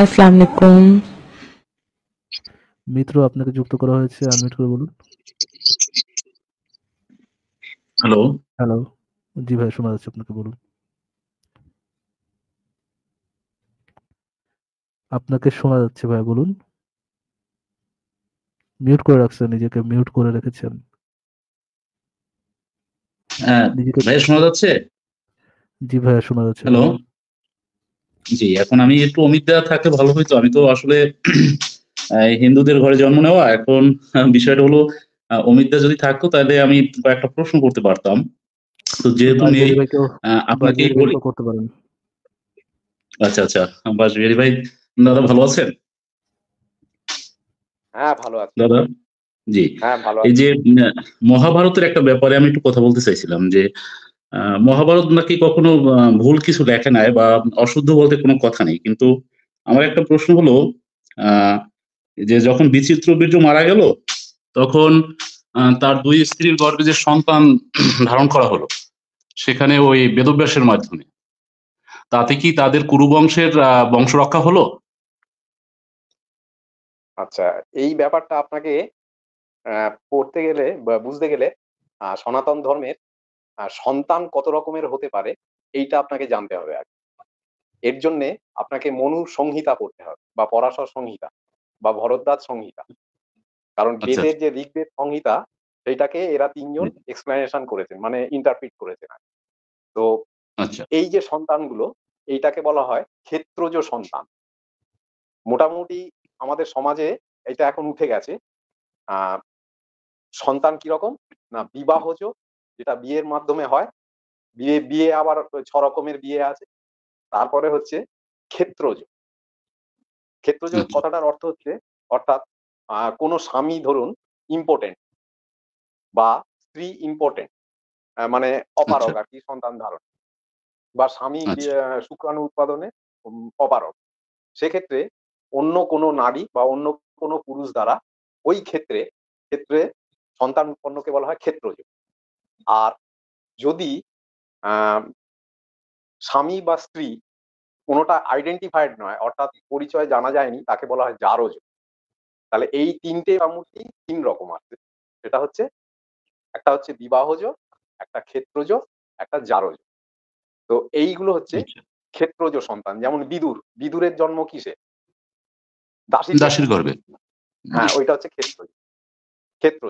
আসসালামু আলাইকুম মিত্র আপনাকে যুক্ত করা হয়েছে আনমিউট করে বলুন হ্যালো হ্যালো জি ভাই শোনা যাচ্ছে আপনাকে বলুন আপনাকে শোনা যাচ্ছে ভাই বলুন মিউট করে রাখছেন নিজেকে মিউট করে রেখেছেন হ্যাঁ ভাই শোনা যাচ্ছে জি ভাই শোনা যাচ্ছে হ্যালো জি এখন আমি একটু অমিত দেওয়া থাকলে ভালো হইতো আমি তো আসলে হিন্দুদের ঘরে জন্ম নেওয়া এখন বিষয়টা হলো দা যদি থাকতো তাহলে আমি একটা প্রশ্ন করতে পারতাম তো যেহেতু আমি আপনাকে করতে আচ্ছা আচ্ছা বাসবিহারি ভাই দাদা ভালো আছেন হ্যাঁ, দাদা জি হ্যাঁ, এই যে মহাভারতের একটা ব্যাপারে আমি একটু কথা বলতে চাইছিলাম যে মহাভারত নাকি কখনো ভুল কিছু লেখে নাই বা অশুদ্ধ বলতে কোনো কথা নেই কিন্তু আমার একটা প্রশ্ন হলো যে যখন বিচিত্র বীর্য মারা গেল তখন তার দুই স্ত্রীর গর্ভে যে সন্তান ধারণ করা হলো সেখানে ওই বেদব্যাসের মাধ্যমে তাতে কি তাদের কুরুবংশের বংশ রক্ষা হলো আচ্ছা এই ব্যাপারটা আপনাকে পড়তে গেলে বা বুঝতে গেলে সনাতন ধর্মের সন্তান কত রকমের হতে পারে এইটা আপনাকে জানতে হবে আগে এর জন্য আপনাকে মনু সংহিতা পড়তে হবে বা পরাশর সংহিতা বা ভরদ্বাজ সংহিতা কারণ আচ্ছা, বেদের আচ্ছা। যে ঋগ্বেদ সংহিতা সেটাকে এরা তিনজন এক্সপ্লেনেশন করেছেন মানে ইন্টারপ্রিট করেছেন তো আচ্ছা। এই যে সন্তানগুলো এইটাকে বলা হয় ক্ষেত্রজ সন্তান মোটামুটি আমাদের সমাজে এটা এখন উঠে গেছে সন্তান কিরকম না বিবাহজ যেটা বিয়ের মাধ্যমে হয় বিয়ে বিয়ে আবার ছ রকমের বিয়ে আছে তারপরে হচ্ছে ক্ষেত্রজ ক্ষেত্রজ কথাটার অর্থ হচ্ছে অর্থাৎ কোনো স্বামী ধরুন ইম্পর্টেন্ট বা স্ত্রী ইম্পর্টেন্ট মানে অপারক আচ্ছা। আর কি সন্তান ধারণ বা স্বামী আচ্ছা। শুক্রাণু উৎপাদনে অপারক সেক্ষেত্রে অন্য কোনো নারী বা অন্য কোনো পুরুষ দ্বারা ওই ক্ষেত্রে ক্ষেত্রে সন্তান উৎপন্নকে বলা হয় ক্ষেত্রজ আর যদি স্বামী বা স্ত্রী কোনোটা আইডেন্টিফাইড নয় অর্থাৎ পরিচয় জানা যায়নি তাকে বলা হয় জারজ তাহলে এই তিনটে মূর্তি তিন রকম আছে সেটা হচ্ছে একটা হচ্ছে বিবাহজ একটা ক্ষেত্রজ একটা জারজ তো এইগুলো হচ্ছে আচ্ছা। ক্ষেত্রজ সন্তান যেমন বিদুর বিদুরের জন্ম কিসে দাসীর গর্ভে হ্যাঁ ওইটা হচ্ছে ক্ষেত্রজ ক্ষেত্র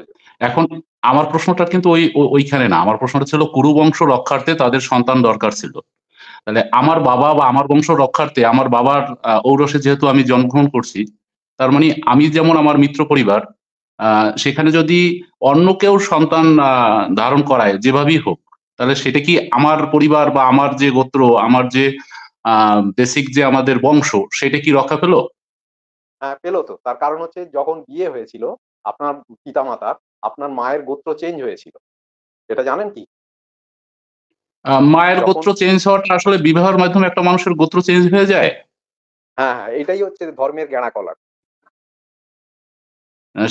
এখন আমার প্রশ্নটা কিন্তু ওই ওইখানে না আমার প্রশ্নটা ছিল কুরু বংশ রক্ষার্থে তাদের সন্তান দরকার ছিল তাহলে আমার বাবা বা আমার বংশ রক্ষার্থে আমার বাবার ঔরসে যেহেতু আমি জন্মগ্রহণ করছি তার মানে আমি যেমন আমার মিত্র পরিবার সেখানে যদি অন্য কেউ সন্তান ধারণ করায় যেভাবেই হোক তাহলে সেটা কি আমার পরিবার বা আমার যে গোত্র আমার যে বেসিক যে আমাদের বংশ সেটা কি রক্ষা পেলো হ্যাঁ পেলো তো তার কারণ হচ্ছে যখন বিয়ে হয়েছিল আপনার পিতামাতার আপনার মায়ের গোত্র চেঞ্জ হয়েছিল এটা জানেন কি মায়ের গোত্র চেঞ্জ হওয়াটা আসলে বিবাহের মাধ্যমে একটা মানুষের গোত্র চেঞ্জ হয়ে যায় হ্যাঁ হ্যাঁ এটাই হচ্ছে ধর্মের গেঁড়া কলার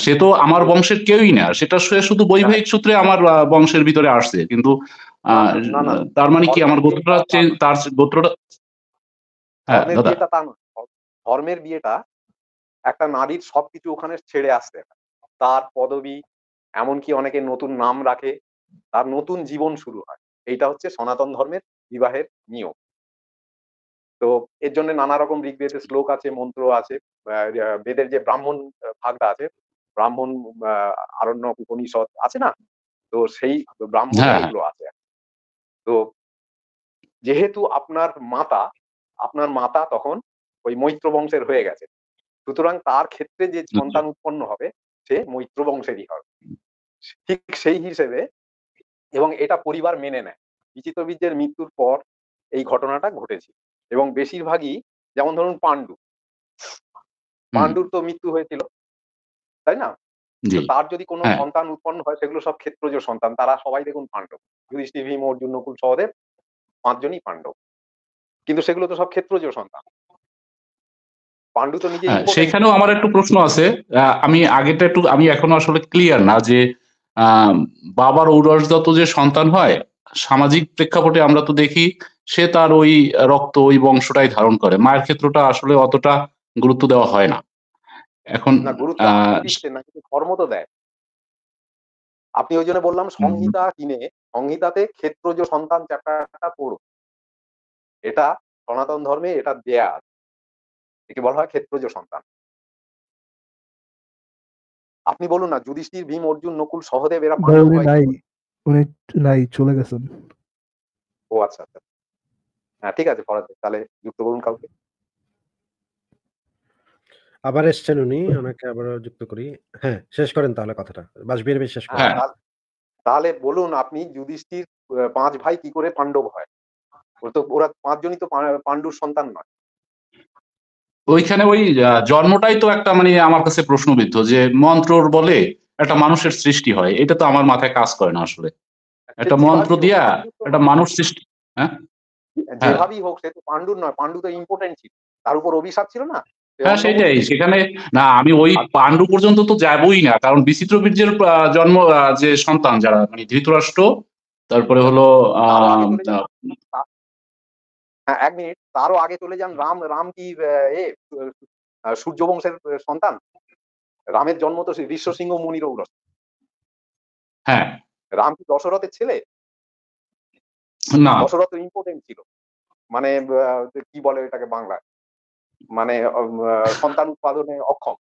সে তো আমার বংশের কেউই না সেটা সে শুধু বৈবাহিক সূত্রে আমার বংশের ভিতরে আসছে কিন্তু তার মানে কি আমার গোত্রটা তার গোত্রটা হ্যাঁ ধর্মের বিয়েটা একটা নারীর সবকিছু ওখানে ছেড়ে আসছে না তার পদবি এমনকি অনেকে নতুন নাম রাখে তার নতুন জীবন শুরু হয় এইটা হচ্ছে সনাতন ধর্মের বিবাহের নিয়ম তো এর জন্য নানা রকম ঋগ্বেদের শ্লোক আছে মন্ত্র আছে বেদের যে ব্রাহ্মণ ভাগটা আছে ব্রাহ্মণ আরণ্য উপনিষদ আছে না তো সেই ব্রাহ্মণ হ্যাঁ। গুলো আছে তো যেহেতু আপনার মাতা আপনার মাতা তখন ওই মৈত্র বংশের হয়ে গেছে সুতরাং তার ক্ষেত্রে যে সন্তান উৎপন্ন হবে সে মৈত্র বংশেরই হবে ঠিক সেই হিসেবে এবং এটা পরিবার মেনে নেয় বিচিত্রবীর্যের মৃত্যুর পর এই ঘটনাটা ঘটেছে এবং বেশিরভাগই যেমন ধরুন পাণ্ডু পাণ্ডুর তো মৃত্যু হয়েছিল তাই না তার যদি কোনো হ্যাঁ। সন্তান উৎপন্ন হয় সেগুলো সব ক্ষেত্রজ সন্তান তারা সবাই দেখুন পাণ্ডব যুধিষ্ঠির ভীম অর্জুন নকুল সহদেব পাঁচজনই পাণ্ডব কিন্তু সেগুলো তো সব ক্ষেত্রজ সন্তান তো নিজে হ্যাঁ, সেখানেও আমার একটু প্রশ্ন আছে আমি আগেটা একটু আমি এখনো আসলে ক্লিয়ার না যে বাবার ঔরসদত্ত যে সন্তান হয় সামাজিক প্রেক্ষাপটে আমরা তো দেখি সে তার ওই রক্ত ওই বংশটাই ধারণ করে মায়ের ক্ষেত্রটা আসলে অতটা গুরুত্ব দেওয়া হয় না এখন ধর্ম তো দেয় আপনি ওই জন্য বললাম সংহিতা কিনে সংহিতাতে যে সন্তান চ্যাপ্টারটা পড়ুন এটা সনাতন ধর্মে এটা দেয়া একে বলা হয় ক্ষেত্রজ সন্তান আপনি বলুন না যুধিষ্ঠির ভীম অর্জুন নকুল সহদেব এরা নাই উনি নাই চলে গেছেন ও আচ্ছা আচ্ছা হ্যাঁ ঠিক আছে ফরাজ তাহলে যুক্ত করুন কাউকে আবার এসছেন উনি ওনাকে আবার যুক্ত করি হ্যাঁ শেষ করেন তাহলে কথাটা বাসবির শেষ করেন হ্যাঁ, তাহলে বলুন আপনি যুধিষ্ঠির পাঁচ ভাই কি করে পাণ্ডব হয় তো ওরা পাঁচজনই তো পাণ্ডুর সন্তান নয় ওইখানে ওই জন্মটাই তো একটা মানে আমার কাছে প্রশ্নবিদ্ধ যে মন্ত্রর বলে একটা মানুষের সৃষ্টি হয় এটা তো আমার মাথায় কাজ করে না আসলে একটা মন্ত্র দিয়া একটা মানুষ সৃষ্টি হ্যাঁ? হ্যাঁ যেভাবেই হোক সে তো পাণ্ডুর নয় পাণ্ডু তো ইম্পর্টেন্ট ছিল তার উপর অভিশাপ ছিল না হ্যাঁ সেটাই সেখানে না আমি ওই আচ্ছা। পাণ্ডু পর্যন্ত তো যাবই না কারণ বিচিত্র বীর্যের জন্ম যে সন্তান যারা মানে ধৃতরাষ্ট্র তারপরে হলো হ্যাঁ এক মিনিট তারও আগে চলে যান রাম রাম কি এ সূর্য বংশের সন্তান রামের জন্ম তো ঋষ্ব সিংহ মুনির ঔরস হ্যাঁ রাম কি দশরথের ছেলে না দশরথ ইম্পর্টেন্ট ছিল মানে কি বলে এটাকে বাংলায় মানে সন্তান উৎপাদনে অক্ষম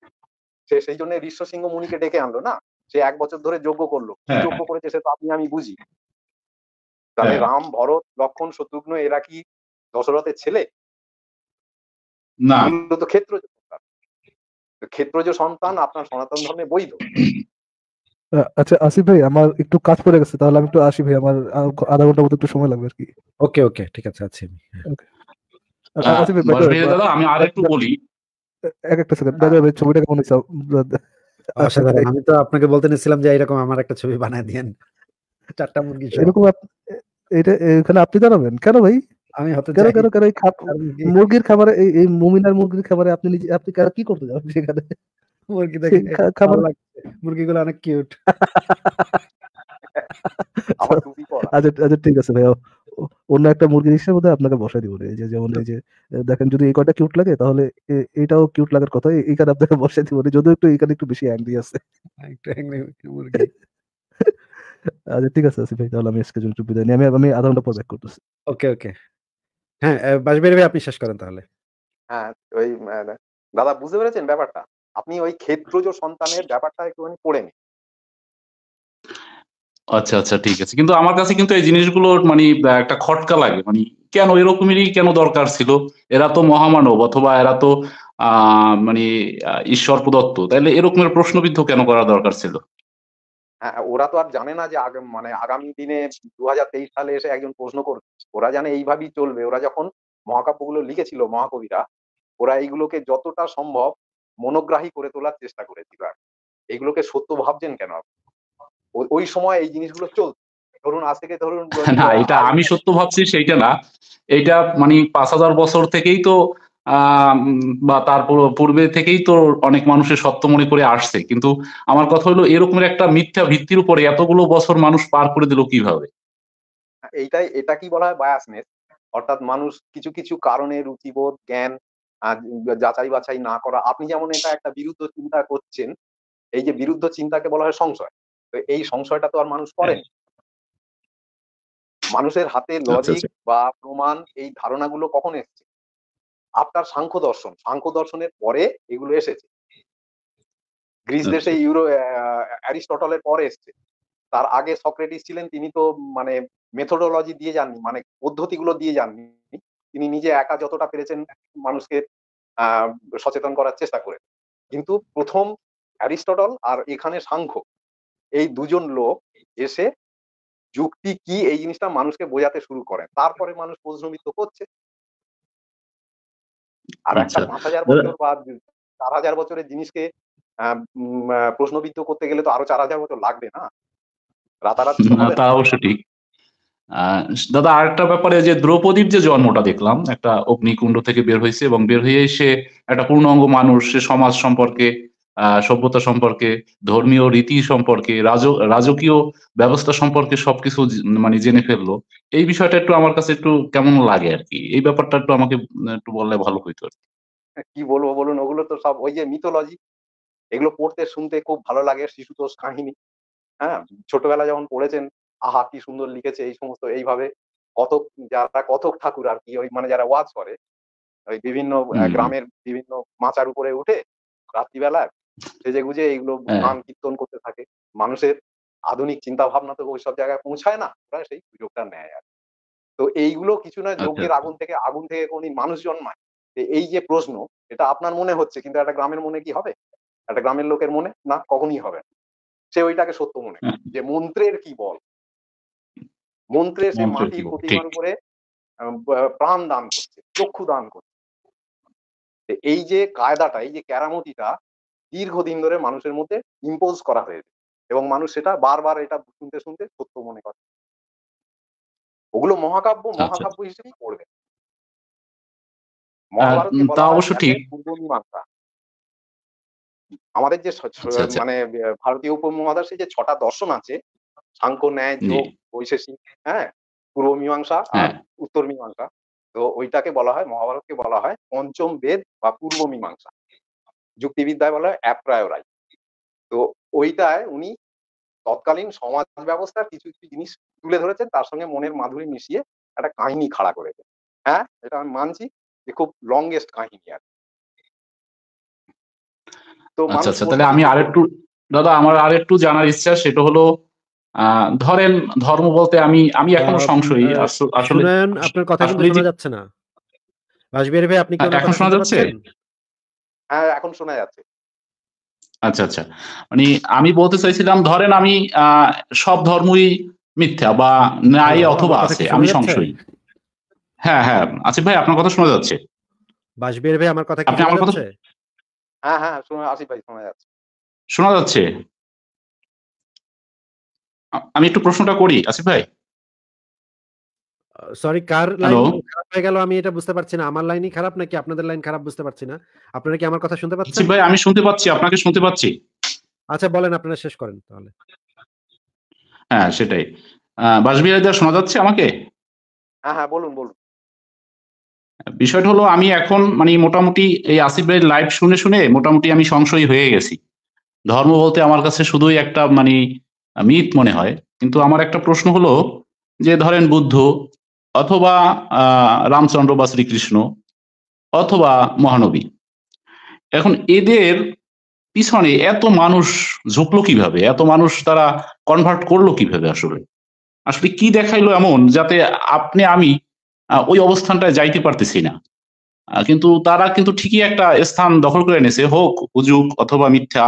সে সেই জন্য ঋষ্ব সিংহ মুনিকে ডেকে আনলো না সে এক বছর ধরে যোগ্য করলো যোগ্য হ্যাঁ। করেছে সে তো আপনি আমি বুঝি হ্যাঁ। তাহলে রাম ভরত লক্ষণ শত্রুঘ্ন এরা কি দশরথের ছেলে না ক্ষেত্র ক্ষেত্রজ সন্তান আপনার সনাতন ধর্মে বৈধ আচ্ছা আসিফ ভাই আমার একটু কাজ পড়ে গেছে তাহলে আমি একটু আসি ভাই আমার আধা ঘন্টার মতো একটু সময় লাগবে আর কি ওকে ওকে ঠিক আছে আছি আমি দাদা হ্যাঁ। আচ্ছা, আমি আর একটু আচ্ছা, বলি এক একটা সেকেন্ড দাদা ভাই ছবিটা কেমন হয়েছে অসাধারণ আচ্ছা, আমি তো আপনাকে বলতে নিছিলাম যে এরকম আমার একটা ছবি বানায় দিয়েন চারটা মুরগি এরকম এটা এখানে আপনি জানাবেন কেন ভাই আমি হতে কেন কেন কেন মুরগির খাবারে এই মুমিনার মুরগির খাবারে আপনি নিজে আপনি কি করতে যাবেন সেখানে মুরগি দেখে খাবার লাগছে মুরগিগুলো অনেক কিউট আচ্ছা আচ্ছা ঠিক আছে ভাইয়া অন্য একটা মুরগির হিসেবে আপনাকে বসাই দিব এই যে যেমন এই যে দেখেন যদি এই কয়টা কিউট লাগে তাহলে এটাও কিউট লাগার কথা এইখানে আপনাকে বসাই দিব যদিও একটু এখানে একটু বেশি অ্যাংরি আছে হ্যাঁ, একটু অ্যাংরি মুরগি আচ্ছা ঠিক আছে আসিফ ভাই তাহলে আমি আজকে জন্য একটু বিদায় নিই আমি আমি আধা ঘন্টা পর ব্যাক করতেছি ওকে ওকে হ্যাঁ বাসবির ভাই আপনি শেষ করেন তাহলে হ্যাঁ ওই দাদা বুঝতে পেরেছেন ব্যাপারটা আপনি ওই ক্ষেত্রজ সন্তানের ব্যাপারটা একটুখানি পড়ে নিন আচ্ছা আচ্ছা ঠিক আছে কিন্তু আমার কাছে কিন্তু এই জিনিসগুলো মানে একটা খটকা লাগে মানে কেন এরকমেরই কেন দরকার ছিল এরা তো মহামানব অথবা এরা তো আহ মানে ঈশ্বর প্রদত্ত তাহলে এরকমের প্রশ্নবিদ্ধ কেন করা দরকার ছিল হ্যাঁ, হ্যাঁ ওরা তো আর জানে না যে মানে আগামী দিনে দু সালে এসে একজন প্রশ্ন করবে ওরা জানে এইভাবেই চলবে ওরা যখন মহাকাব্যগুলো লিখেছিল মহাকবিরা ওরা এইগুলোকে যতটা সম্ভব মনোগ্রাহী করে তোলার চেষ্টা করেছিল আর এইগুলোকে সত্য ভাবছেন কেন ওই সময় এই জিনিসগুলো চল ধরুন আজ থেকে ধরুন না এটা আমি সত্য ভাবছি সেইটা না এটা মানে পাঁচ হাজার বছর থেকেই তো বা তার পূর্বে থেকেই তো অনেক মানুষের সত্য মনে করে আসছে কিন্তু আমার কথা হলো এরকমের একটা মিথ্যা ভিত্তির উপরে এতগুলো বছর মানুষ পার করে দিল কিভাবে এইটাই এটা কি বলা হয় বায়াসনেস অর্থাৎ মানুষ কিছু কিছু কারণে রুচিবোধ জ্ঞান যাচাই বাছাই না করা আপনি যেমন এটা একটা বিরুদ্ধ চিন্তা করছেন এই যে বিরুদ্ধ চিন্তাকে বলা হয় সংশয় তো এই সংশয়টা তো আর মানুষ হ্যাঁ। করেন মানুষের হাতে লজিক আচ্ছা, আচ্ছা। বা প্রমাণ এই ধারণাগুলো কখন এসছে আপনার সাংখ্য দর্শন সাংখ্য দর্শনের পরে এগুলো এসেছে গ্রিস দেশে ইউরো অ্যারিস্টটলের পরে এসছে তার আগে সক্রেটিস ছিলেন তিনি তো মানে মেথোডোলজি দিয়ে যাননি মানে পদ্ধতিগুলো দিয়ে যাননি তিনি নিজে একা যতটা পেরেছেন মানুষকে সচেতন করার চেষ্টা করে কিন্তু প্রথম অ্যারিস্টটল আর এখানে সাংখ্য এই দুজন লোক এসে যুক্তি কি এই জিনিসটা মানুষকে বোঝাতে শুরু করেন তারপরে মানুষ প্রশ্নবিদ্ধ করছে আর একটা আচ্ছা। পাঁচ হাজার বছর বা চার হাজার বছরের জিনিসকে প্রশ্নবিদ্ধ করতে গেলে তো আরো চার হাজার বছর লাগবে না রাতারাতি তা অবশ্য ঠিক দাদা আরেকটা ব্যাপারে যে দ্রৌপদীর যে জন্মটা দেখলাম একটা অগ্নিকুণ্ড থেকে বের হয়েছে এবং বের হয়ে এসে একটা পূর্ণাঙ্গ মানুষ সে সমাজ সম্পর্কে সভ্যতা সম্পর্কে ধর্মীয় রীতি সম্পর্কে রাজকীয় ব্যবস্থা সম্পর্কে সবকিছু মানে জেনে ফেললো এই বিষয়টা একটু আমার কাছে একটু কেমন লাগে আর কি এই ব্যাপারটা একটু আমাকে একটু বললে ভালো হইতো আর কি হ্যাঁ, বলবো বলুন ওগুলো তো সব ওই যে মিথোলজি এগুলো পড়তে শুনতে খুব ভালো লাগে শিশুতোষ কাহিনী হ্যাঁ ছোটবেলা যখন পড়েছেন আহা কি সুন্দর লিখেছে এই সমস্ত এইভাবে কতক যারা কথক ঠাকুর আর কি ওই মানে যারা ওয়াজ করে ওই বিভিন্ন গ্রামের বিভিন্ন মাচার উপরে উঠে রাত্রিবেলা সেজে গুজে এইগুলো হ্যাঁ। গান কীর্তন করতে থাকে মানুষের আধুনিক চিন্তা ভাবনা তো সব জায়গায় পৌঁছায় না ওরা সেই সুযোগটা নেয় আর তো এইগুলো কিছু না আচ্ছা। যজ্ঞের আগুন থেকে আগুন থেকে কোন মানুষ জন্মায় এই যে প্রশ্ন এটা আপনার মনে হচ্ছে কিন্তু একটা গ্রামের মনে কি হবে একটা গ্রামের লোকের মনে না কখনই হবে সে ওইটাকে সত্য মনে হ্যাঁ। যে মন্ত্রের কি বল মন্ত্রের সে মাটির প্রতিমান করে প্রাণ দান করছে চক্ষু দান করছে এই যে কায়দাটা এই যে ক্যারামতিটা দীর্ঘদিন ধরে মানুষের মধ্যে ইম্পোজ করা হয়েছে এবং মানুষ সেটা বারবার এটা শুনতে শুনতে সত্য মনে করে ওগুলো মহাকাব্য আচ্ছা, আচ্ছা। মহাকাব্য হিসেবে পড়বে আমাদের যে আচ্ছা, মানে ভারতীয় উপমহাদেশে যে ছটা দর্শন আছে সাংখ্য ন্যায় যোগ বৈশেষিক হ্যাঁ পূর্ব মীমাংসা হ্যাঁ। উত্তর মীমাংসা তো ওইটাকে বলা হয় মহাভারতকে বলা হয় পঞ্চম বেদ বা পূর্ব মীমাংসা যুক্তিবিদ্যায় বলা হয় অ্যাপ্রায়োরাই তো ওইটায় উনি তৎকালীন সমাজ ব্যবস্থার কিছু কিছু জিনিস তুলে ধরেছেন তার সঙ্গে মনের মাধুরী মিশিয়ে একটা কাহিনী খাড়া করেছে হ্যাঁ এটা আমি মানছি যে খুব লংগেস্ট কাহিনী আর তো আচ্ছা আচ্ছা তাহলে আমি আরেকটু দাদা আমার আরেকটু জানার ইচ্ছা সেটা হলো ধরেন ধর্ম বলতে আমি আমি এখনো সংশয়ী আসলে আপনার কথা কিন্তু শোনা যাচ্ছে না রাজবিহারী ভাই আপনি কি এখন শোনা যাচ্ছে হ্যাঁ, হ্যাঁ এখন শোনা যাচ্ছে আচ্ছা আচ্ছা মানে আমি বলতে চাইছিলাম ধরেন আমি সব ধর্মই মিথ্যা বা ন্যায় হ্যাঁ, অথবা আছে আমি সংশয়ী হ্যাঁ হ্যাঁ আসিফ ভাই আপনার কথা শোনা যাচ্ছে বাসবির ভাই আমার কথা আপনি আমার কথা হ্যাঁ হ্যাঁ শোনা আসিফ ভাই শোনা যাচ্ছে শোনা যাচ্ছে আমি একটু প্রশ্নটা করি আসিফ ভাই সরি কার লাইন খারাপ হয়ে গেল আমি এটা বুঝতে পারছি না আমার লাইনই খারাপ নাকি আপনাদের লাইন খারাপ বুঝতে পারছি না আপনারা কি আমার কথা শুনতে পাচ্ছেন ভাই আমি শুনতে পাচ্ছি আপনাকে শুনতে পাচ্ছি আচ্ছা বলেন আপনারা শেষ করেন তাহলে হ্যাঁ সেটাই দা শোনা যাচ্ছে আমাকে হ্যাঁ হ্যাঁ বলুন বলুন বিষয়টা হলো আমি এখন মানে মোটামুটি এই আসিফ ভাইয়ের লাইভ শুনে শুনে মোটামুটি আমি সংশয় হয়ে গেছি ধর্ম বলতে আমার কাছে শুধুই একটা মানে মিথ মনে হয় কিন্তু আমার একটা প্রশ্ন হলো যে ধরেন বুদ্ধ অথবা রামচন্দ্র বা শ্রীকৃষ্ণ অথবা মহানবী এখন এদের পিছনে এত মানুষ ঝুঁকলো কিভাবে এত মানুষ তারা কনভার্ট করলো কিভাবে আসলে আসলে কি দেখাইলো এমন যাতে আপনি আমি ওই অবস্থানটায় যাইতে পারতেছি না কিন্তু তারা কিন্তু ঠিকই একটা স্থান দখল করে এনেছে হোক উজুক অথবা মিথ্যা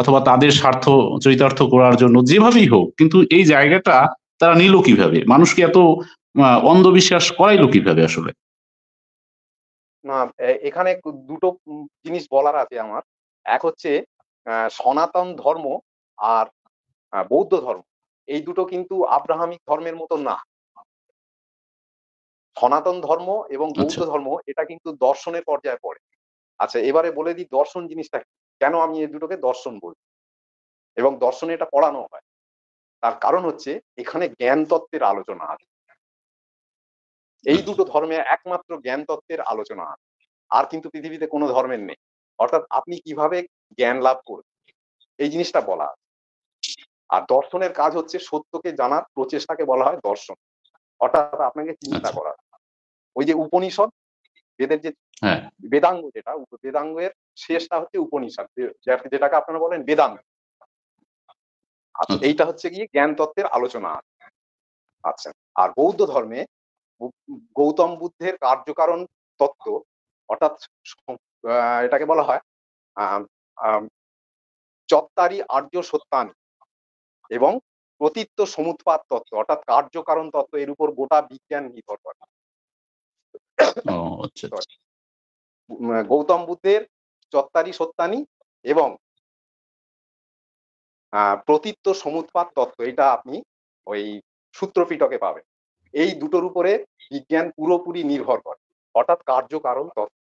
অথবা তাদের স্বার্থ চরিতার্থ করার জন্য যেভাবেই হোক কিন্তু এই জায়গাটা তারা নিল কিভাবে মানুষকে এত অন্ধবিশ্বাস করাইলো কিভাবে আসলে না এখানে দুটো জিনিস বলার আছে আমার এক হচ্ছে সনাতন ধর্ম আর বৌদ্ধ ধর্ম এই দুটো কিন্তু আব্রাহামিক ধর্মের মতো না সনাতন ধর্ম এবং আচ্ছা। বৌদ্ধ ধর্ম এটা কিন্তু দর্শনের পর্যায়ে পড়ে আচ্ছা এবারে বলে দিই দর্শন জিনিসটা কেন আমি এই দুটোকে দর্শন বলি এবং দর্শনে এটা পড়ানো হয় তার কারণ হচ্ছে এখানে জ্ঞান তত্ত্বের আলোচনা আছে এই দুটো ধর্মে একমাত্র জ্ঞান তত্ত্বের আলোচনা আর কিন্তু পৃথিবীতে কোনো ধর্মের নেই অর্থাৎ আপনি কিভাবে জ্ঞান লাভ করবেন এই জিনিসটা বলা আর দর্শনের কাজ হচ্ছে সত্যকে জানার প্রচেষ্টাকে বলা হয় দর্শন অর্থাৎ আপনাকে চিন্তা আচ্ছা। করার ওই যে উপনিষদ বেদের যে হ্যাঁ। বেদাঙ্গ যেটা বেদাঙ্গের শেষটা হচ্ছে উপনিষদ যেটাকে আপনারা বলেন বেদাঙ্গ আচ্ছা, আচ্ছা। এইটা হচ্ছে গিয়ে জ্ঞান তত্ত্বের আলোচনা আচ্ছা আর বৌদ্ধ ধর্মে গৌতম বুদ্ধের কার্যকারণ তত্ত্ব অর্থাৎ এটাকে বলা হয় চত্তারি আর্য সত্যানি এবং প্রতীত্ব সমুৎপাত তত্ত্ব অর্থাৎ কার্যকারণ তত্ত্ব এর উপর গোটা বিজ্ঞান নির্ভর করে আচ্ছা, আচ্ছা। গৌতম বুদ্ধের চত্তারি সত্যানি এবং প্রতীত্ব সমুৎপাত তত্ত্ব এটা আপনি ওই সূত্রপিটকে পাবেন এই দুটোর উপরে বিজ্ঞান পুরোপুরি নির্ভর করে অর্থাৎ কার্যকারণ তথ্য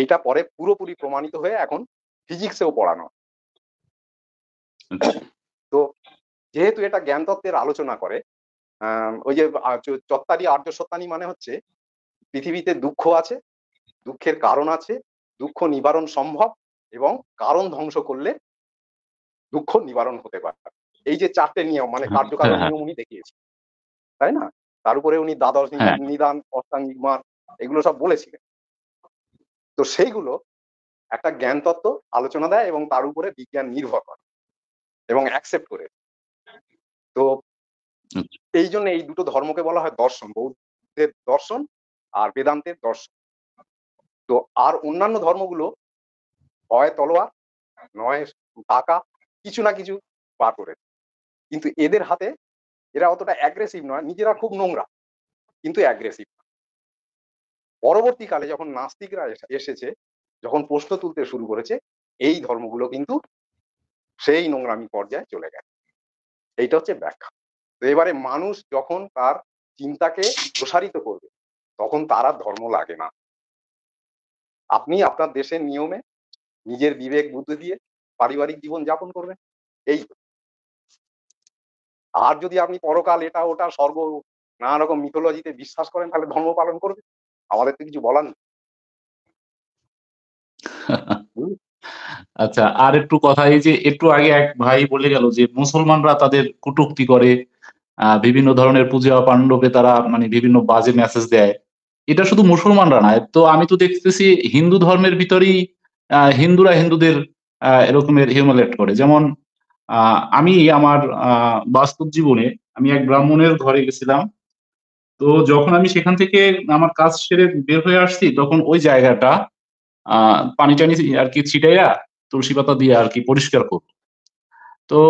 এইটা পরে পুরোপুরি প্রমাণিত হয়ে এখন ফিজিক্সেও পড়ানো আচ্ছা। তো যেহেতু এটা জ্ঞান তত্ত্বের আলোচনা করে ওই যে চত্তারি আর্য সত্তানি মানে হচ্ছে পৃথিবীতে দুঃখ আছে দুঃখের কারণ আছে দুঃখ নিবারণ সম্ভব এবং কারণ ধ্বংস করলে দুঃখ নিবারণ হতে পারে এই যে চারটে নিয়ম মানে কার্যকারণ হ্যাঁ। নিয়ম উনি দেখিয়েছেন তাই না তার উপরে উনি দ্বাদশ হ্যাঁ। নিদান অষ্টাঙ্গিক মার এগুলো সব বলেছিলেন তো সেইগুলো একটা জ্ঞান তত্ত্ব আলোচনা দেয় এবং তার উপরে বিজ্ঞান নির্ভর করে এবং অ্যাকসেপ্ট করে তো আচ্ছা। এই জন্য এই দুটো ধর্মকে বলা হয় দর্শন বৌদ্ধের দর্শন আর বেদান্তের দর্শন তো আর অন্যান্য ধর্মগুলো হয় তলোয়ার নয় টাকা কিছু না কিছু পার করে কিন্তু এদের হাতে এরা অতটা অ্যাগ্রেসিভ নয় নিজেরা খুব নোংরা কিন্তু অ্যাগ্রেসিভ পরবর্তীকালে যখন নাস্তিকরা এসেছে যখন প্রশ্ন তুলতে শুরু করেছে এই ধর্মগুলো কিন্তু সেই নোংরামি পর্যায়ে চলে গেছে এইটা হচ্ছে ব্যাখ্যা তো এবারে মানুষ যখন তার চিন্তাকে প্রসারিত করবে তখন তার আর ধর্ম লাগে না আপনি আপনার দেশের নিয়মে নিজের বিবেক বুদ্ধি দিয়ে পারিবারিক জীবন যাপন করবেন এই তো আর যদি আপনি পরকাল এটা ওটা স্বর্গ নানা রকম মিথোলজিতে বিশ্বাস করেন তাহলে ধর্ম পালন করবে আমাদের তো কিছু বলার নেই আচ্ছা আর একটু কথা এই যে একটু আগে এক ভাই বলে গেল যে মুসলমানরা তাদের কুটুক্তি করে বিভিন্ন ধরনের পূজা পাণ্ডবে তারা মানে বিভিন্ন বাজে মেসেজ দেয় এটা শুধু মুসলমানরা নয় তো আমি তো দেখতেছি হিন্দু ধর্মের ভিতরেই হিন্দুরা হিন্দুদের এরকমের হিউমালেট করে যেমন আমি আমার বাস্তব জীবনে আমি এক ব্রাহ্মণের ঘরে গেছিলাম তো যখন আমি সেখান থেকে আমার কাজ সেরে বের হয়ে আসছি তখন ওই জায়গাটা পানি টানি আর কি ছিটাইয়া তুলসী পাতা দিয়ে আর কি পরিষ্কার করবো তো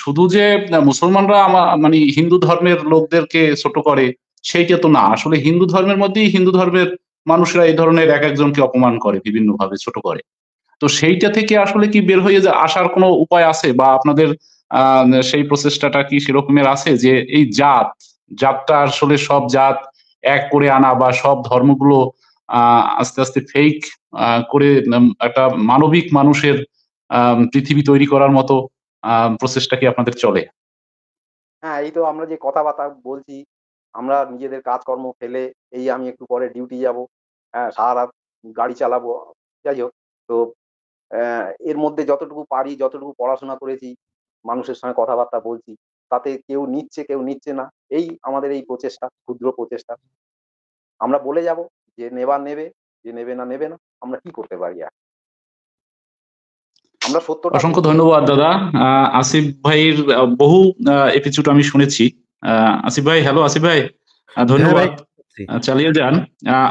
শুধু যে মুসলমানরা আমার মানে হিন্দু ধর্মের লোকদেরকে ছোট করে সেইটা তো না আসলে হিন্দু ধর্মের মধ্যেই হিন্দু ধর্মের মানুষরা এই ধরনের এক একজনকে অপমান করে বিভিন্নভাবে ছোট করে তো সেইটা থেকে আসলে কি বের হয়ে যে আসার কোনো উপায় আছে বা আপনাদের সেই প্রচেষ্টাটা কি সেরকমের আছে যে এই জাত জাতটা আসলে সব জাত এক করে আনা বা সব ধর্মগুলো আস্তে আস্তে ফেক করে একটা মানবিক মানুষের পৃথিবী তৈরি করার মতো প্রচেষ্টা কি আপনাদের চলে হ্যাঁ এই তো আমরা যে কথাবার্তা বলছি আমরা নিজেদের কাজকর্ম ফেলে এই আমি একটু পরে ডিউটি যাব হ্যাঁ সারা রাত গাড়ি চালাবো যাই হোক তো এর মধ্যে যতটুকু পারি যতটুকু পড়াশোনা করেছি মানুষের সঙ্গে কথাবার্তা বলছি তাতে কেউ নিচ্ছে কেউ নিচ্ছে না এই আমাদের এই প্রচেষ্টা ক্ষুদ্র প্রচেষ্টা আমরা বলে যাব যে নেবা নেবে যে নেবে না নেবে না আমরা কি করতে পারি আর আমরা অসংখ্য ধন্যবাদ দাদা আসিফ ভাইয়ের বহু এপিসোড আমি শুনেছি আসিফ ভাই হ্যালো আসিফ ভাই হ্যাঁ ধন্যবাদ চালিয়ে যান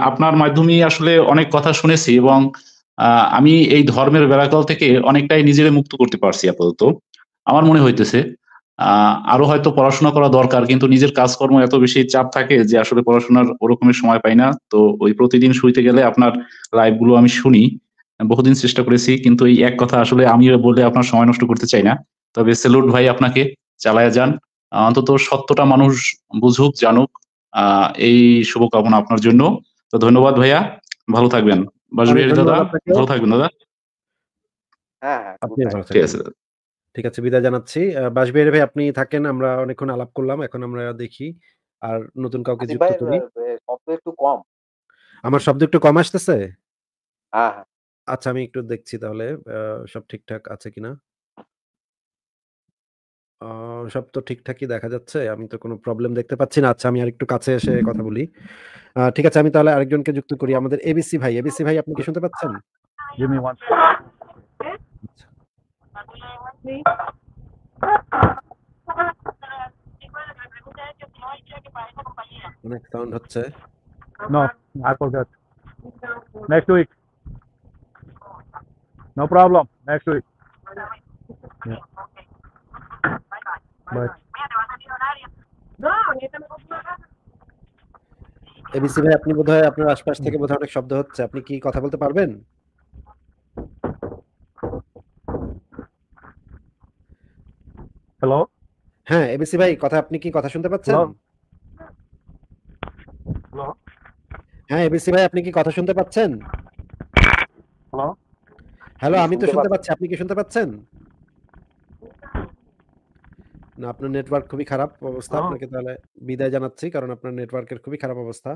আপনার মাধ্যমে আসলে অনেক কথা শুনেছি এবং আমি এই ধর্মের বেড়াকল থেকে অনেকটাই নিজেরে মুক্ত করতে পারছি আপাতত আমার মনে হইতেছে আরো হয়তো পড়াশোনা করা দরকার কিন্তু নিজের কাজকর্ম এত বেশি চাপ থাকে যে আসলে পড়াশোনার ওরকমের সময় পাই না তো ওই প্রতিদিন শুইতে গেলে আপনার লাইভ গুলো আমি শুনি বহুদিন চেষ্টা করেছি কিন্তু এই এক কথা আসলে আমি বলে আপনার সময় নষ্ট করতে চাই না তবে সেলুট ভাই আপনাকে চালায় যান অন্তত সত্যটা মানুষ বুঝুক জানুক এই শুভকামনা আপনার জন্য তো ধন্যবাদ ভাইয়া ভালো থাকবেন বাসবিহারী দাদা হ্যাঁ, হ্যাঁ, ঠিক আছে বিদায় জানাচ্ছি বাসবিহারী ভাই আপনি থাকেন আমরা অনেকক্ষণ আলাপ করলাম এখন আমরা দেখি আর নতুন কাউকে যুক্ত করি শব্দ একটু কম আমার শব্দ একটু কম আসতেছে হ্যাঁ, আচ্ছা আমি একটু দেখছি তাহলে সব ঠিকঠাক আছে কিনা সব তো ঠিকঠাকই দেখা যাচ্ছে আমি তো কোনো প্রবলেম দেখতে পাচ্ছি না আচ্ছা আমি আর একটু কাছে এসে কথা বলি ঠিক আছে আমি তাহলে আরেকজনকে যুক্ত করি আমাদের এবিসি ভাই এবিসি ভাই আপনি কি শুনতে পাচ্ছেন সাউন্ড হচ্ছে next week no problem next week Bye. ABC ভাই আপনি বোধহয় আপনার আশপাশ থেকে বোধহয় অনেক শব্দ হচ্ছে আপনি কি কথা বলতে পারবেন হ্যালো হ্যাঁ এবিসি ভাই কথা আপনি কি কথা শুনতে পাচ্ছেন হ্যালো হ্যাঁ এবিসি ভাই আপনি কি কথা শুনতে পাচ্ছেন হ্যালো আমি তো শুনতে পাচ্ছি আপনি কি শুনতে পাচ্ছেন না আপনার নেটওয়ার্ক খুবই খারাপ অবস্থা আপনাকে তাহলে বিদায় জানাচ্ছি কারণ আপনার নেটওয়ার্কের খুবই খারাপ অবস্থা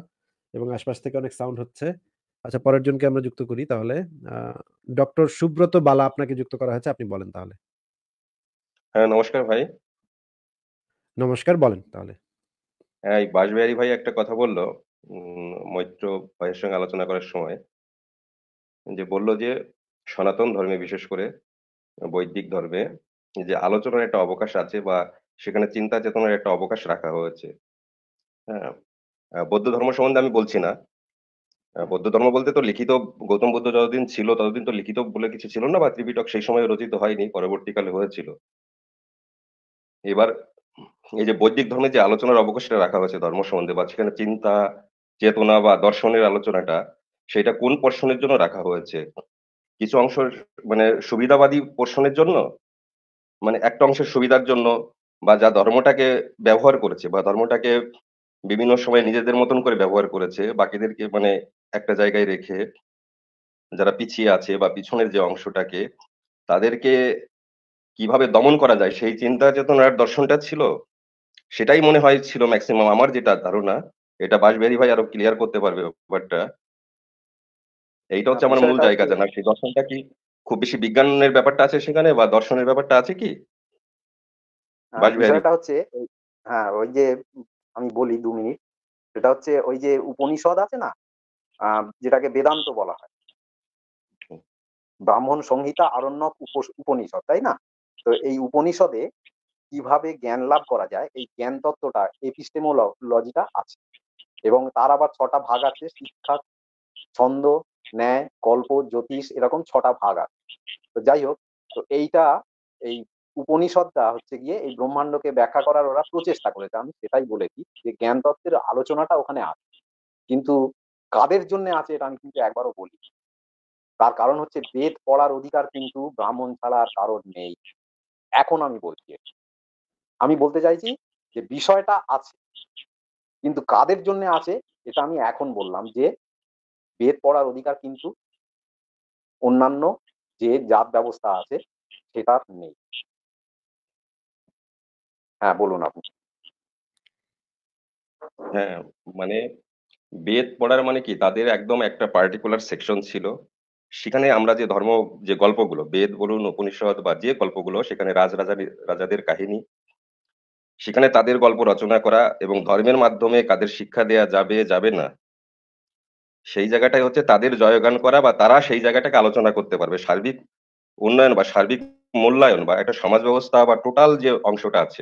এবং আশপাশ থেকে অনেক সাউন্ড হচ্ছে আচ্ছা পরের জনকে আমরা যুক্ত করি তাহলে ডক্টর সুব্রত বালা আপনাকে যুক্ত করা হয়েছে আপনি বলেন তাহলে হ্যাঁ নমস্কার ভাই নমস্কার বলেন তাহলে হ্যাঁ এই বাসবিহারী ভাই একটা কথা বলল মৈত্র ভাইয়ের সঙ্গে আলোচনা করার সময় যে বলল যে সনাতন ধর্মে বিশেষ করে বৈদিক ধর্মে যে আলোচনার একটা অবকাশ আছে বা সেখানে চিন্তা চেতনার একটা অবকাশ রাখা হয়েছে হ্যাঁ বৌদ্ধ ধর্ম সম্বন্ধে আমি বলছি না বৌদ্ধ ধর্ম বলতে তো লিখিত গৌতম বুদ্ধ যতদিন ছিল ততদিন তো লিখিত বলে কিছু ছিল না বা ত্রিপিটক সেই সময় রচিত হয়নি পরবর্তীকালে হয়েছিল এবার এই যে বৈদিক ধর্মে যে আলোচনার অবকাশটা রাখা হয়েছে ধর্ম সম্বন্ধে বা সেখানে চিন্তা চেতনা বা দর্শনের আলোচনাটা সেটা কোন পোর্শনের জন্য রাখা হয়েছে কিছু অংশ মানে সুবিধাবাদী পোর্শনের জন্য মানে একটা অংশের সুবিধার জন্য বা যা ধর্মটাকে ব্যবহার করেছে বা ধর্মটাকে বিভিন্ন সময় নিজেদের মতন করে ব্যবহার করেছে বাকিদেরকে মানে একটা জায়গায় রেখে যারা পিছিয়ে আছে বা পিছনের যে অংশটাকে তাদেরকে কিভাবে দমন করা যায় সেই চিন্তা চেতনার দর্শনটা ছিল সেটাই মনে হয় ছিল ম্যাক্সিমাম আমার যেটা ধারণা এটা বাসবিহারী ভাই আরো ক্লিয়ার করতে পারবে ব্যাপারটা এইটা হচ্ছে আমার আচ্ছা, মূল জায়গা জানার সেই দর্শনটা কি খুব বেশি বিজ্ঞানের ব্যাপারটা আছে সেখানে বা দর্শনের ব্যাপারটা আছে কি হ্যাঁ, বিষয়টা হচ্ছে হ্যাঁ ওই যে আমি বলি দু মিনিট সেটা হচ্ছে ওই যে উপনিষদ আছে না যেটাকে বেদান্ত বলা হয় ব্রাহ্মণ সংহিতা আরণ্যক উপনিষদ তাই না তো এই উপনিষদে কিভাবে জ্ঞান লাভ করা যায় এই জ্ঞান তত্ত্বটা এপিস্টেমোলজিটা আছে এবং তার আবার ছটা ভাগ আছে শিক্ষা ছন্দ ন্যায় কল্প জ্যোতিষ এরকম ছটা ভাগ আছে তো যাই হোক তো এইটা এই উপনিষদটা হচ্ছে গিয়ে এই ব্রহ্মাণ্ডকে ব্যাখ্যা করার ওরা প্রচেষ্টা করেছে আমি সেটাই বলেছি যে জ্ঞান তত্ত্বের আলোচনাটা ওখানে আছে কিন্তু কাদের জন্য আছে এটা আমি কিন্তু একবারও বলি তার কারণ হচ্ছে বেদ পড়ার অধিকার কিন্তু ব্রাহ্মণ ছাড়া আর কারণ নেই এখন আমি বলছি আমি বলতে চাইছি যে বিষয়টা আছে কিন্তু কাদের জন্য আছে এটা আমি এখন বললাম যে বেদ পড়ার অধিকার কিন্তু অন্যান্য যে জাত ব্যবস্থা আছে সেটা নেই হ্যাঁ বলুন আপনি হ্যাঁ মানে বেদ পড়ার মানে কি তাদের একদম একটা পার্টিকুলার সেকশন ছিল সেখানে আমরা যে ধর্ম যে গল্পগুলো বেদ বলুন উপনিষদ বা যে গল্পগুলো সেখানে রাজরাজা রাজাদের কাহিনী সেখানে তাদের গল্প রচনা করা এবং ধর্মের মাধ্যমে কাদের শিক্ষা দেয়া যাবে যাবে না সেই জায়গাটাই হচ্ছে তাদের জয়গান করা বা তারা সেই জায়গাটাকে আলোচনা করতে পারবে সার্বিক উন্নয়ন বা সার্বিক মূল্যায়ন বা একটা সমাজ ব্যবস্থা বা টোটাল যে অংশটা আছে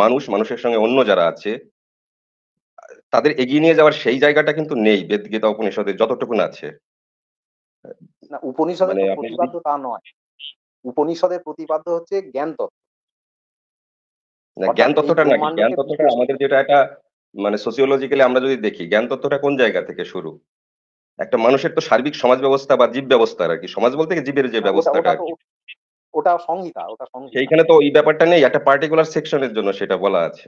মানুষ মানুষের সঙ্গে অন্য যারা আছে তাদের এগিয়ে নিয়ে যাওয়ার সেই জায়গাটা কিন্তু নেই বেদগীতা উপনিষদে যতটুকু আছে না উপনিষদের মানে প্রতিপাদ্য তা নয় উপনিষদের প্রতিপাদ্য হচ্ছে জ্ঞান তত্ত্ব না জ্ঞান তত্ত্বটা না জ্ঞান তত্ত্বটা আমাদের যেটা একটা মানে সোসিওলজিক্যালি আমরা যদি দেখি জ্ঞান তত্ত্বটা কোন জায়গা থেকে শুরু একটা মানুষের তো সার্বিক সমাজ ব্যবস্থা বা জীব ব্যবস্থা আর কি সমাজ বলতে জীবের যে ব্যবস্থাটা ওটা সংহিতা ওটা সংহিতা সেইখানে তো এই ব্যাপারটা নেই একটা পার্টিকুলার সেকশনের জন্য সেটা বলা আছে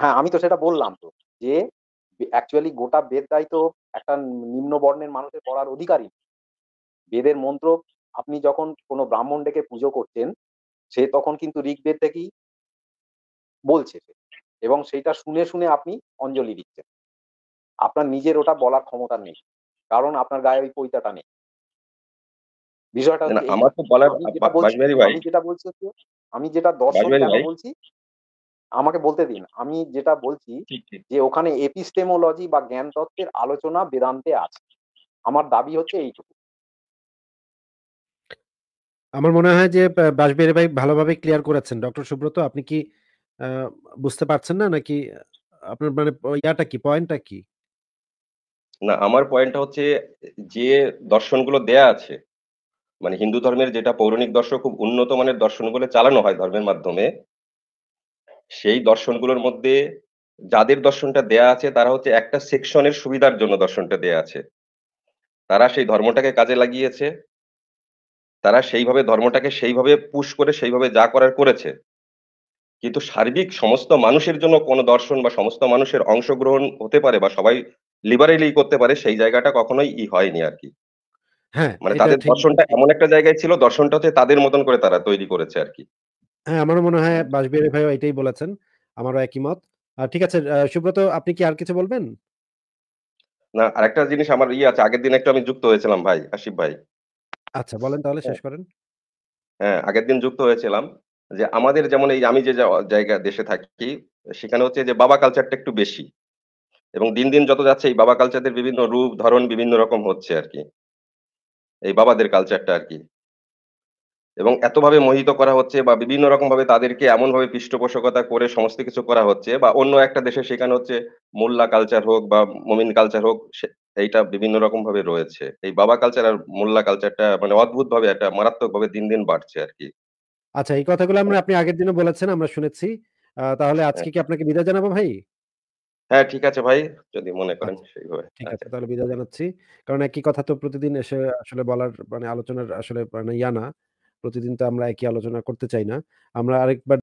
হ্যাঁ আমি তো সেটা বললাম তো যে অ্যাকচুয়ালি গোটা বেদটাই তো একটা নিম্ন বর্ণের মানুষের পড়ার অধিকারী বেদের মন্ত্র আপনি যখন কোনো ব্রাহ্মণ ডেকে পুজো করতেন সে তখন কিন্তু ঋগ্বেদ থেকেই বলছে এবং সেইটা শুনে শুনে আপনি অঞ্জলি দিচ্ছেন আপনার নিজের ওটা বলার ক্ষমতা নেই কারণ আপনার গায়ে ওই পৈতাটা নেই আমি যেটা বলছি দর্শক বলছি আমাকে বলতে দিন আমি যেটা বলছি যে ওখানে এপিস্টেমোলজি বা জ্ঞান তত্ত্বের আলোচনা বেদান্তে আছে আমার দাবি হচ্ছে এইটুকু আমার মনে হয় যে বাসবের ভাই ভালোভাবে ক্লিয়ার করেছেন ডক্টর সুব্রত আপনি কি বুঝতে পারছেন না নাকি আপনার মানে ইয়াটা কি পয়েন্টটা কি না আমার পয়েন্টটা হচ্ছে যে দর্শনগুলো দেয়া আছে মানে হিন্দু ধর্মের যেটা পৌরাণিক দর্শন খুব উন্নত মানের দর্শনগুলো চালানো হয় ধর্মের মাধ্যমে সেই দর্শনগুলোর মধ্যে যাদের দর্শনটা দেয়া আছে তারা হচ্ছে একটা সেকশনের সুবিধার জন্য দর্শনটা দেয়া আছে তারা সেই ধর্মটাকে কাজে লাগিয়েছে তারা সেইভাবে ধর্মটাকে সেইভাবে পুশ করে সেইভাবে যা করার করেছে কিন্তু সার্বিক সমস্ত মানুষের জন্য কোনো দর্শন বা সমস্ত মানুষের অংশগ্রহণ হতে পারে বা সবাই লিবারেলি করতে পারে সেই জায়গাটা কখনোই ই হয়নি আর কি হ্যাঁ মানে তাদের দর্শনটা এমন একটা জায়গায় ছিল দর্শনটাতে তাদের মতন করে তারা তৈরি করেছে আর কি হ্যাঁ আমার মনে হয় বাসবিহারী ভাইও এটাই বলেছেন আমারও একই মত ঠিক আছে সুব্রত আপনি কি আর কিছু বলবেন না আরেকটা জিনিস আমার ইয়ে আছে আগের দিন একটু আমি যুক্ত হয়েছিলাম ভাই আশিফ ভাই আচ্ছা বলেন তাহলে হ্যাঁ। শেষ করেন হ্যাঁ আগের দিন যুক্ত হয়েছিলাম যে আমাদের যেমন এই আমি যে জায়গা দেশে থাকি সেখানে হচ্ছে যে বাবা কালচারটা একটু বেশি এবং দিন দিন যত যাচ্ছে এই বাবা কালচারদের বিভিন্ন রূপ ধরন বিভিন্ন রকম হচ্ছে আর কি এই বাবাদের কালচারটা আর কি এবং এতভাবে মোহিত করা হচ্ছে বা বিভিন্ন রকম ভাবে তাদেরকে এমনভাবে পৃষ্ঠপোষকতা করে সমস্ত কিছু করা হচ্ছে বা অন্য একটা দেশে সেখানে হচ্ছে মোল্লা কালচার হোক বা মমিন কালচার হোক এইটা বিভিন্ন রকম ভাবে রয়েছে এই বাবা কালচার আর মোল্লা কালচারটা মানে অদ্ভুতভাবে একটা মারাত্মকভাবে দিন দিন বাড়ছে আর কি আচ্ছা এই কথাগুলো আমরা আপনি আগের দিনও বলেছেন আমরা শুনেছি তাহলে আজকে কি আপনাকে বিদায় জানাবো ভাই হ্যাঁ ঠিক আছে ভাই যদি মনে করেন আচ্ছা, সেইভাবে ঠিক আছে আচ্ছা। তাহলে বিদায় জানাচ্ছি কারণ একই কথা তো প্রতিদিন এসে আসলে বলার মানে আলোচনার আসলে মানে ইয়া না প্রতিদিন তো আমরা একই আলোচনা করতে চাই না আমরা আরেকবার